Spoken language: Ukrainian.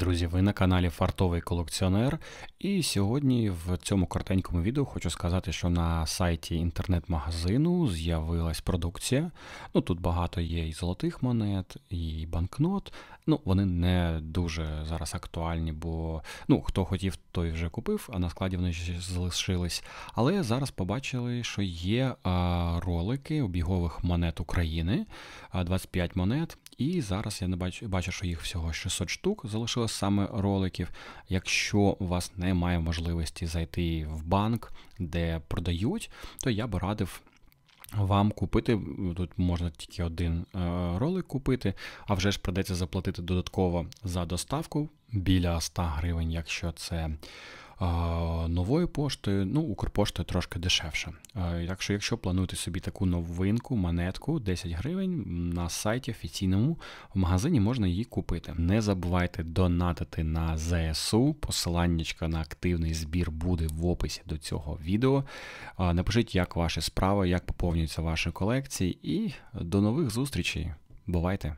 друзі! Ви на каналі Фартовий колекціонер. І сьогодні в цьому коротенькому відео хочу сказати, що на сайті інтернет-магазину з'явилась продукція. Ну тут багато є і золотих монет, і банкнот. Ну вони не дуже зараз актуальні, бо ну хто хотів, той вже купив, а на складі вони ще залишились. Але зараз побачили, що є ролики обігових монет України, 25 монет. І зараз я не бачу, бачу, що їх всього 600 штук залишилось саме роликів. Якщо у вас немає можливості зайти в банк, де продають, то я би радив. Вам купити, тут можна тільки один е, ролик купити, а вже ж придеться заплатити додатково за доставку біля 100 гривень, якщо це е, новою поштою, ну, Укрпоштою трошки дешевше. Так що, якщо плануєте собі таку новинку, монетку 10 гривень на сайті офіційному в магазині можна її купити. Не забувайте донатити на ЗСУ. посилання на активний збір буде в описі до цього відео. Е, напишіть, як ваші справи, як поповнюються ваші колекції, і до нових зустрічей. Бувайте!